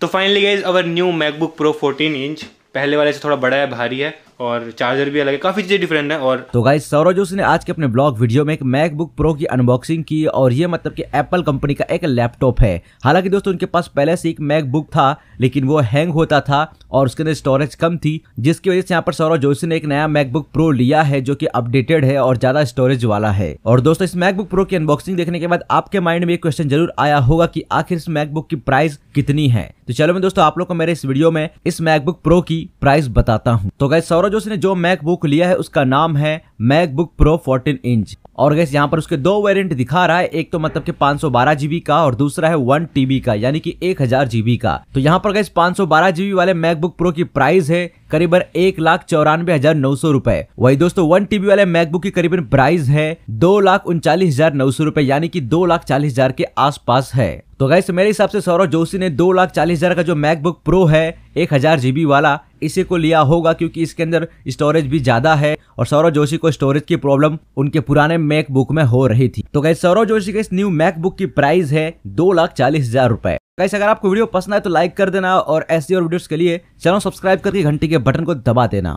तो finally guys our new MacBook Pro 14 inch पहले वाले से थोड़ा बड़ा है भारी है और चार्जर भी अलग है काफी चीजें डिफरेंट है और तो गाइस सौरव जोशी ने आज के अपने ब्लॉग वीडियो में एक मैकबुक प्रो की अनबॉक्सिंग की और ये मतलब कि एप्पल कंपनी का एक लैपटॉप है हालांकि दोस्तों उनके पास पहले से एक मैकबुक था लेकिन वो हैंग होता था और उसके अंदर स्टोरेज कम थी जिसकी वजह से यहाँ पर सौरव जोशी ने एक नया मैकबुक प्रो लिया है जो की अपडेटेड है और ज्यादा स्टोरेज वाला है और दोस्तों इस मैकबुक प्रो की अनबॉक्सिंग देखने के बाद आपके माइंड में एक क्वेश्चन जरूर आया होगा की आखिर इस मैकबुक की प्राइस कितनी है तो चलो मैं दोस्तों आप लोग को मेरे इस वीडियो में इस मैकबुक प्रो की प्राइस बताता हूँ तो गाय सौरव जो उसने जो मैकबुक लिया है उसका नाम है मैकबुक प्रो 14 इंच और गैस यहाँ पर उसके दो वेरिएंट दिखा रहा है एक तो मतलब कि 512 जीबी का और दूसरा है वन टीबी का यानी कि 1000 जीबी का तो यहाँ पर गैस 512 जीबी वाले मैकबुक प्रो की प्राइस है करीबन एक लाख चौरानवे हजार नौ सौ रूपए वही दोस्तों वन टीबी वाले मैकबुक की करीबन प्राइस है दो लाख उनचालीस हजार नौ सौ रूपए यानी कि दो लाख चालीस हजार के आसपास है तो गैस मेरे हिसाब से सौरभ जोशी ने दो लाख चालीस हजार का जो मैकबुक प्रो है एक हजार जीबी वाला इसी को लिया होगा क्योंकि इसके अंदर स्टोरेज भी ज्यादा है और सौरभ जोशी को स्टोरेज की प्रॉब्लम उनके पुराने मैकबुक में हो रही थी तो कहीं सौरव जोशी के इस न्यू मैकबुक की प्राइस है दो लाख चालीस हजार रूपए कैसे अगर आपको वीडियो पसंद आए तो लाइक कर देना और ऐसी और वीडियोस के लिए चैनल सब्सक्राइब करके घंटी के बटन को दबा देना